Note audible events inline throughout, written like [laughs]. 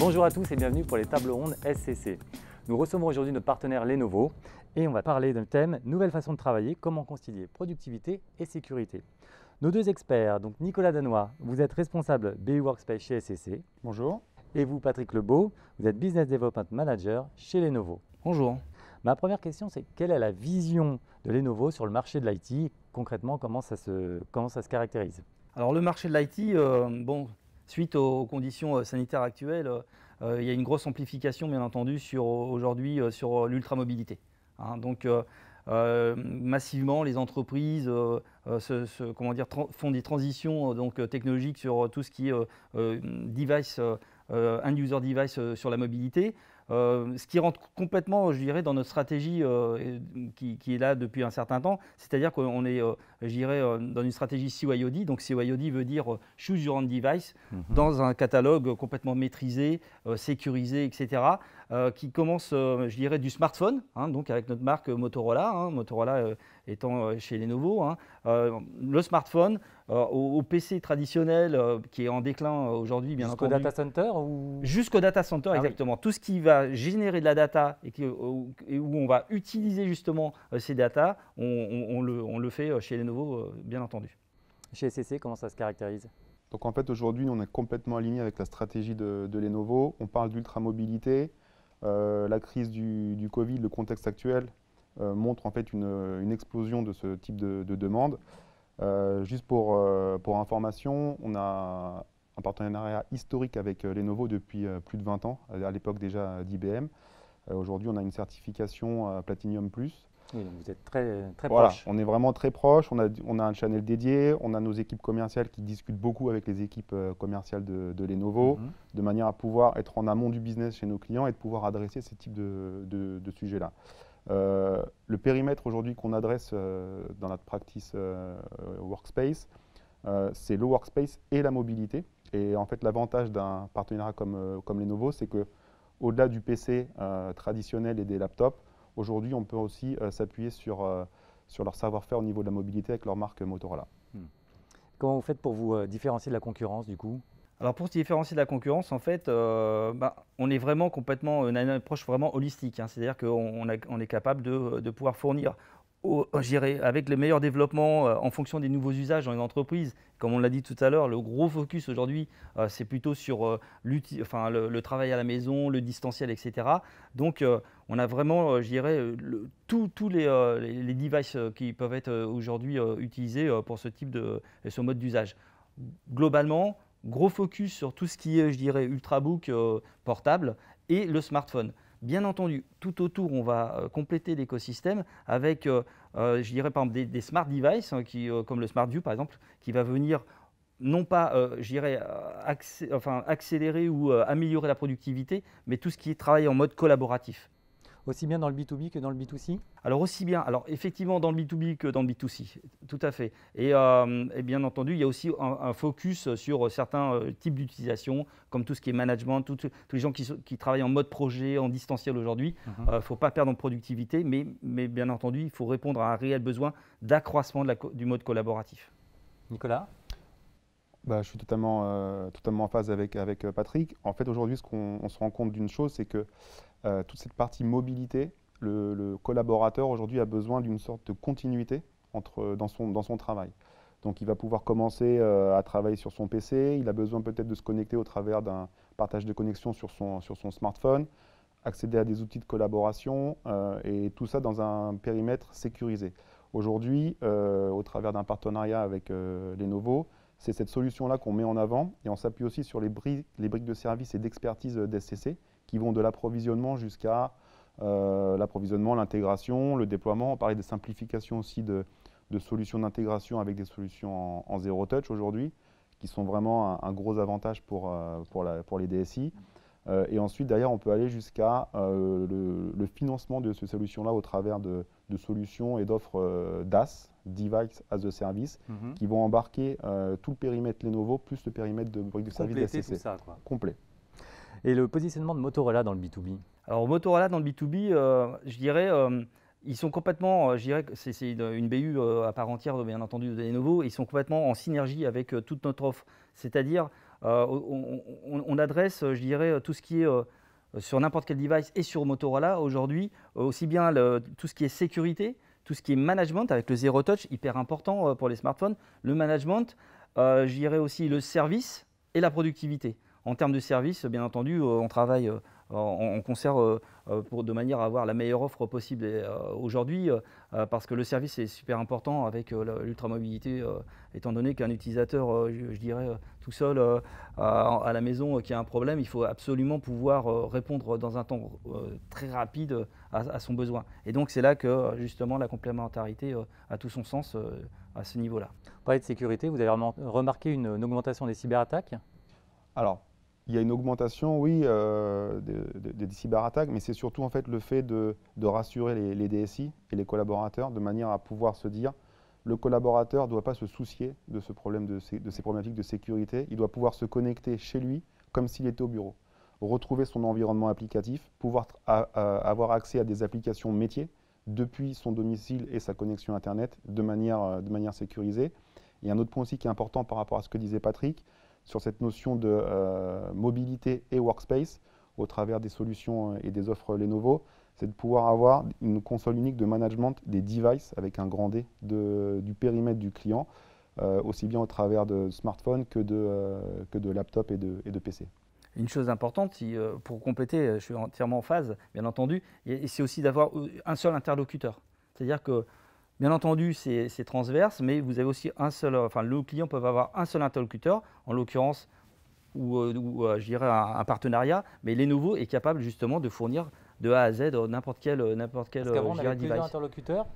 Bonjour à tous et bienvenue pour les tables rondes SCC. Nous recevons aujourd'hui notre partenaire Lenovo et on va parler d'un thème nouvelle façon de travailler, comment concilier productivité et sécurité. Nos deux experts, donc Nicolas Danois, vous êtes responsable BU Workspace chez SCC. Bonjour. Et vous, Patrick Lebeau, vous êtes Business Development Manager chez Lenovo. Bonjour. Ma première question, c'est quelle est la vision de Lenovo sur le marché de l'IT Concrètement, comment ça se, comment ça se caractérise alors le marché de l'IT, euh, bon, Suite aux conditions euh, sanitaires actuelles, euh, euh, il y a une grosse amplification, bien entendu, sur aujourd'hui sur l'ultramobilité. mobilité hein. donc, massivement, les entreprises font des transitions donc, technologiques sur tout ce qui est end-user device sur la mobilité. Euh, ce qui rentre complètement, dans notre stratégie euh, qui, est là depuis un certain temps, c'est-à-dire qu'on est, euh, dans une stratégie CYOD. Donc CYOD veut dire Choose Your Own Device, mhm. dans un catalogue complètement maîtrisé, sécurisé, etc. Euh, qui commence, euh, je dirais, du smartphone, hein, donc avec notre marque Motorola, hein, Motorola euh, étant chez Lenovo, hein, le smartphone au, PC traditionnel qui est en déclin aujourd'hui, bien Jusqu'au entendu. Jusqu'au data center ou... Jusqu'au data center, ah exactement. Tout ce qui va générer de la data et, qui, où on va utiliser justement ces data, on, le, fait chez Lenovo, bien entendu. Chez SCC, comment ça se caractérise donc en fait, aujourd'hui, on est complètement aligné avec la stratégie de, de Lenovo. On parle d'ultramobilité, euh, la crise du, Covid, le contexte actuel euh, montre en fait une, explosion de ce type de, demande. Euh, juste pour, pour information, on a un partenariat historique avec Lenovo depuis plus de 20 ans, à l'époque déjà d'IBM. Aujourd'hui, on a une certification Platinum Plus vous êtes très, voilà, on est vraiment très proche. On a, un channel dédié, on a nos équipes commerciales qui discutent beaucoup avec les équipes euh, commerciales de, Lenovo, mhm. de manière à pouvoir être en amont du business chez nos clients et de pouvoir adresser ce type de, sujets-là. Euh, le périmètre aujourd'hui qu'on adresse euh, dans notre practice workspace, c'est le workspace et la mobilité. Et en fait, l'avantage d'un partenariat comme, comme Lenovo, c'est que au-delà du PC traditionnel et des laptops, Aujourd'hui, on peut aussi euh, s'appuyer sur, euh, sur leur savoir-faire au niveau de la mobilité avec leur marque Motorola. Hmm. Comment vous faites pour vous euh, différencier de la concurrence du coup alors pour se différencier de la concurrence, en fait, bah, on est vraiment complètement, a une approche vraiment holistique. Hein. C'est-à-dire qu'on est capable de, pouvoir fournir avec le meilleur développement euh, en fonction des nouveaux usages dans les entreprises. Comme on l'a dit tout à l'heure, le gros focus aujourd'hui, euh, c'est plutôt sur euh, le, travail à la maison, le distanciel, etc. Donc, on a vraiment, tous les, les, devices qui peuvent être aujourd'hui utilisés pour ce type de ce mode d'usage. Globalement, gros focus sur tout ce qui est, je dirais, ultrabook portable et le smartphone. Bien entendu, tout autour, on va euh, compléter l'écosystème avec, euh, euh, je dirais par des, smart devices, hein, comme le Smart View par exemple, qui va venir non pas, accélérer ou améliorer la productivité, mais tout ce qui est travail en mode collaboratif aussi bien dans le B2B que dans le B2C Alors aussi bien, alors effectivement dans le B2B que dans le B2C, tout à fait. Euh, et, bien entendu, il y a aussi un, focus sur certains euh, types d'utilisation, comme tout ce qui est management, tous les gens qui, travaillent en mode projet, en distanciel aujourd'hui. Il mhm. ne euh, faut pas perdre en productivité, mais, bien entendu, il faut répondre à un réel besoin d'accroissement du mode collaboratif. Nicolas bah, je suis totalement, totalement en phase avec, avec Patrick. En fait, aujourd'hui, ce qu'on se rend compte d'une chose, c'est que euh, toute cette partie mobilité, le, collaborateur aujourd'hui a besoin d'une sorte de continuité euh, dans, son, travail. Donc il va pouvoir commencer euh, à travailler sur son PC, il a besoin peut-être de se connecter au travers d'un partage de connexion sur son, smartphone, accéder à des outils de collaboration et tout ça dans un périmètre sécurisé. Aujourd'hui, au travers d'un partenariat avec Lenovo, c'est cette solution-là qu'on met en avant et on s'appuie aussi sur les, les briques de service et d'expertise d'SCC qui vont de l'approvisionnement jusqu'à euh, l'approvisionnement, l'intégration, le déploiement. On parlait des simplifications aussi de, solutions d'intégration avec des solutions en, en zéro touch aujourd'hui, qui sont vraiment un, gros avantage pour, euh, pour, la, pour les DSI. Euh, et ensuite, d'ailleurs, on peut aller jusqu'à le, financement de ces solutions-là au travers de, solutions et d'offres DAS, Device as a Service, mhm. qui vont embarquer tout le périmètre Lenovo plus le périmètre de briques de service Tout ça, quoi. Complet. Et le positionnement de Motorola dans le B2B Alors Motorola dans le B2B, euh, je dirais, euh, ils sont complètement, euh, je dirais que c'est une, BU à part entière bien entendu de Lenovo, ils sont complètement en synergie avec toute notre offre. C'est-à-dire, on, adresse, je dirais, tout ce qui est sur n'importe quel device et sur Motorola aujourd'hui, aussi bien tout ce qui est sécurité, tout ce qui est management avec le Zero touch, hyper important pour les smartphones, le management, je dirais aussi le service et la productivité. En termes de service, bien entendu, euh, on travaille euh, on concert euh, pour, de manière à avoir la meilleure offre possible aujourd'hui, parce que le service est super important avec lultra l'ultramobilité, étant donné qu'un utilisateur, je, dirais, tout seul à, la maison qui a un problème, il faut absolument pouvoir répondre dans un temps très rapide à, son besoin. Et donc c'est là que justement la complémentarité a tout son sens à ce niveau-là. Parler de sécurité, vous avez remarqué une, une augmentation des cyberattaques Alors, il y a une augmentation, oui, euh, des, cyberattaques, mais c'est surtout en fait le fait de, rassurer les, DSI et les collaborateurs de manière à pouvoir se dire le collaborateur ne doit pas se soucier de, ce problème de, ces, problématiques de sécurité, il doit pouvoir se connecter chez lui comme s'il était au bureau, retrouver son environnement applicatif, pouvoir avoir accès à des applications métiers depuis son domicile et sa connexion Internet de manière, euh, de manière sécurisée. a un autre point aussi qui est important par rapport à ce que disait Patrick, sur cette notion de euh, mobilité et workspace au travers des solutions euh, et des offres Lenovo, c'est de pouvoir avoir une console unique de management des devices avec un grand D du périmètre du client, euh, aussi bien au travers de smartphones que de, laptops que de laptops et de, et de PC. Une chose importante, pour compléter, je suis entièrement en phase, bien entendu, c'est aussi d'avoir un seul interlocuteur. C'est-à-dire que Bien entendu, c'est transverse, mais vous avez aussi un seul, enfin, le client peut avoir un seul interlocuteur, en l'occurrence, ou, euh, euh, je dirais un, partenariat, mais les nouveaux est capable justement de fournir de A à Z euh, n'importe quel n'importe quel Parce qu'avant, on plusieurs interlocuteurs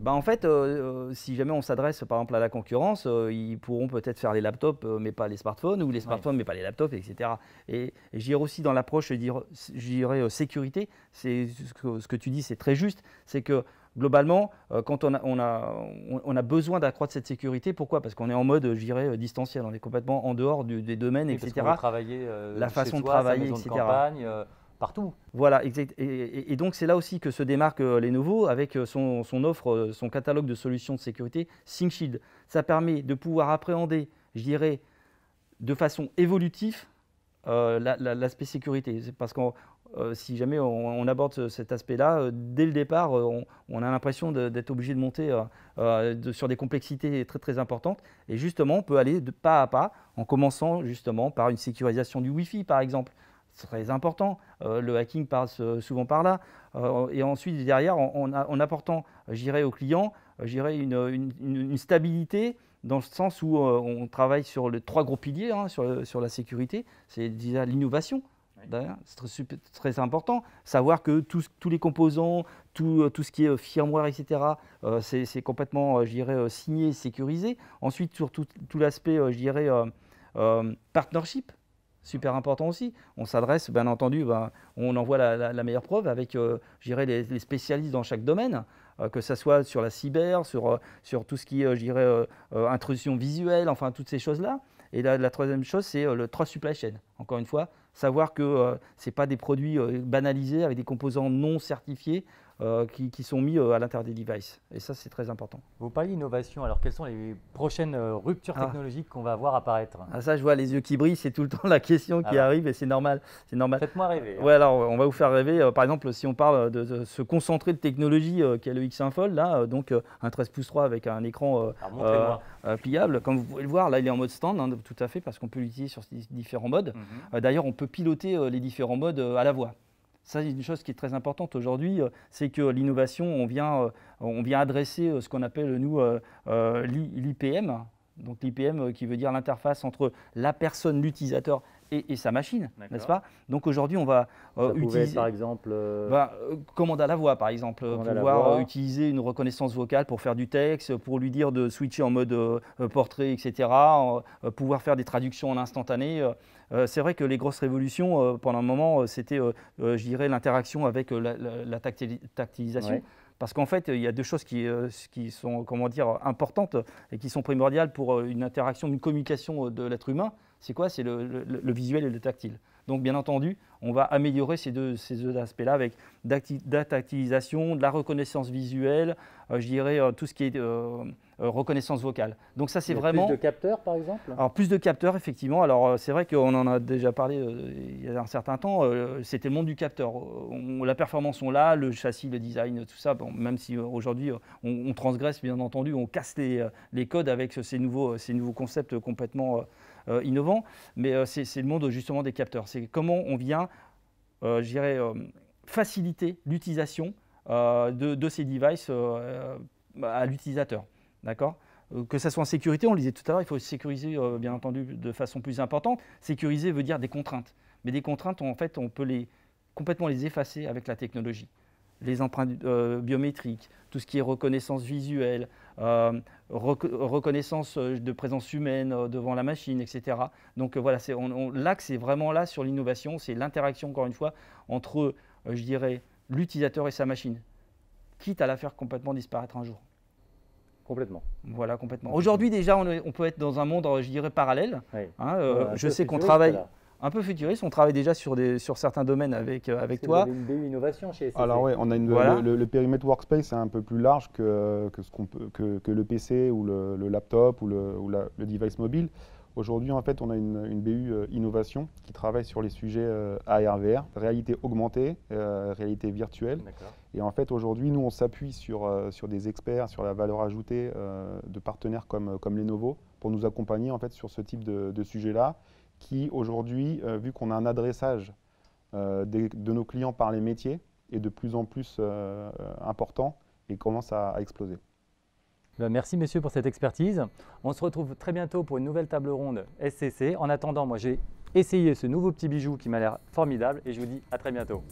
bah, en fait, euh, euh, si jamais on s'adresse par exemple à la concurrence, euh, ils pourront peut-être faire les laptops mais pas les smartphones, ou les smartphones mais pas les laptops, etc. Et, et j'irai aussi dans l'approche, je dirais sécurité, c'est ce que, tu dis, c'est très juste, c'est que globalement, quand on a, on a, besoin d'accroître cette sécurité, pourquoi Parce qu'on est en mode, je dirais, distanciel, on est complètement en dehors des domaines, etc. Parce travailler, la façon de travailler, etc. Voilà, exact. Et, donc c'est là aussi que se démarquent euh, les nouveaux avec euh, son, offre, euh, son catalogue de solutions de sécurité SingShield. Ça permet de pouvoir appréhender, je dirais, de façon évolutive l'aspect sécurité. Parce que si jamais on, aborde cet aspect-là, dès le départ, on, a l'impression d'être obligé de monter sur des complexités très très importantes. Et justement, on peut aller de pas à pas en commençant justement par une sécurisation du Wi-Fi, par exemple très important. Euh, le hacking passe euh, souvent par là. Euh, et ensuite, derrière, en, apportant, j'irai au client, j'irai une, une, stabilité dans le sens où on travaille sur les trois gros piliers, hein, sur, sur, la sécurité, c'est déjà l'innovation. C'est très, très, important. Savoir que tous, tous les composants, tout, tout, ce qui est firmware, etc., c'est complètement, j'irai, signé, sécurisé. Ensuite, sur tout, tout l'aspect, j'irai, partnership, super important aussi. On s'adresse, bien entendu, ben, on envoie la, la, meilleure preuve avec, euh, les, spécialistes dans chaque domaine, euh, que ce soit sur la cyber, sur, euh, sur tout ce qui est, intrusion visuelle, enfin toutes ces choses-là. Et la, la troisième chose, c'est le trust supply chain. Encore une fois, savoir que ce n'est pas des produits banalisés avec des composants non certifiés, euh, qui, sont mis euh, à l'intérieur des devices. Et ça, c'est très important. Vous parlez d'innovation, alors quelles sont les prochaines euh, ruptures ah. technologiques qu'on va voir apparaître ah, Ça, je vois les yeux qui brillent, c'est tout le [laughs] temps la question qui ah bah. arrive et c'est normal. C'est normal. Faites-moi rêver. Hein. Oui, alors on va vous faire rêver. Par exemple, si on parle de, ce se concentrer de technologie qu'est le x infold fold là, donc un 13 pouces 3 avec un écran pliable, comme vous pouvez le voir, là, il est en mode stand, hein, tout à fait, parce qu'on peut l'utiliser sur différents modes. Mhm. D'ailleurs, on peut piloter les différents modes à la voix. Ça, c'est une chose qui est très importante aujourd'hui, euh, c'est que l'innovation, on vient, euh, on vient adresser euh, ce qu'on appelle, nous, l'IPM, donc l'IPM qui veut dire l'interface entre la personne, l'utilisateur et, sa machine, n'est-ce pas Donc aujourd'hui, on va euh, utiliser. par exemple. Euh, bah, euh... commande à la voix, par exemple, pouvoir euh, utiliser une reconnaissance vocale pour faire du texte, pour lui dire de switcher en mode portrait, etc. pouvoir faire des traductions en instantané. c'est vrai que les grosses révolutions, pendant un moment, c'était, je dirais, l'interaction avec la, la, tactilisation. Parce qu'en fait, il y a deux choses qui, qui, sont comment dire, importantes et qui sont primordiales pour une interaction, une communication de l'être humain c'est quoi C'est le, visuel et le tactile. Donc, bien entendu, on va améliorer ces deux, aspects-là avec de la tactilisation, de la reconnaissance visuelle, euh, je dirais euh, tout ce qui est euh, reconnaissance vocale. Donc, ça, c'est vraiment. Plus de capteurs, par exemple Alors, plus de capteurs, effectivement. Alors, c'est vrai qu'on en a déjà parlé il y a un certain temps. C'était le monde du capteur. la performance, on l'a, le châssis, le design, tout ça. même si aujourd'hui, on, transgresse, bien entendu, on casse les, codes avec ces nouveaux concepts complètement. Euh, innovant, mais euh, c'est le monde justement des capteurs. C'est comment on vient, euh, je dirais, faciliter l'utilisation de, ces devices à l'utilisateur. D'accord que ça soit en sécurité, on le disait tout à l'heure, il faut sécuriser bien entendu de façon plus importante. Sécuriser veut dire des contraintes. Mais des contraintes, en fait, on peut les, complètement les effacer avec la technologie. Les empreintes biométriques, tout ce qui est reconnaissance visuelle, euh, reconnaissance euh, de présence humaine euh, devant la machine, etc. Donc voilà, l'axe est vraiment là sur l'innovation, c'est l'interaction, encore une fois, entre, je dirais, l'utilisateur et sa machine, quitte à la faire complètement disparaître un jour. Complètement. Voilà, complètement. Aujourd'hui, déjà, on, peut être dans un monde, je dirais, parallèle. Hein, je sais qu'on travaille un peu futuriste. On travaille déjà sur, des, sur certains domaines avec, euh, avec toi. une BU innovation chez Alors oui, on a une, le, périmètre workspace est un peu plus large que, que, ce qu'on peut, que, le PC ou le, le laptop ou, le, device mobile. Aujourd'hui, en fait, on a une, BU euh, innovation qui travaille sur les sujets euh, AR, ARVR, réalité augmentée, réalité virtuelle. Et en fait, aujourd'hui, nous, on s'appuie sur, sur des experts, sur la valeur ajoutée de partenaires comme, comme Lenovo pour nous accompagner en fait, sur ce type de, de sujet-là qui aujourd'hui, euh, vu qu'on a un adressage euh, de nos clients par les métiers, est de plus en plus euh, important et commence à, exploser. Ben, merci messieurs pour cette expertise. On se retrouve très bientôt pour une nouvelle table ronde SCC. En attendant, moi j'ai essayé ce nouveau petit bijou qui m'a l'air formidable et je vous dis à très bientôt.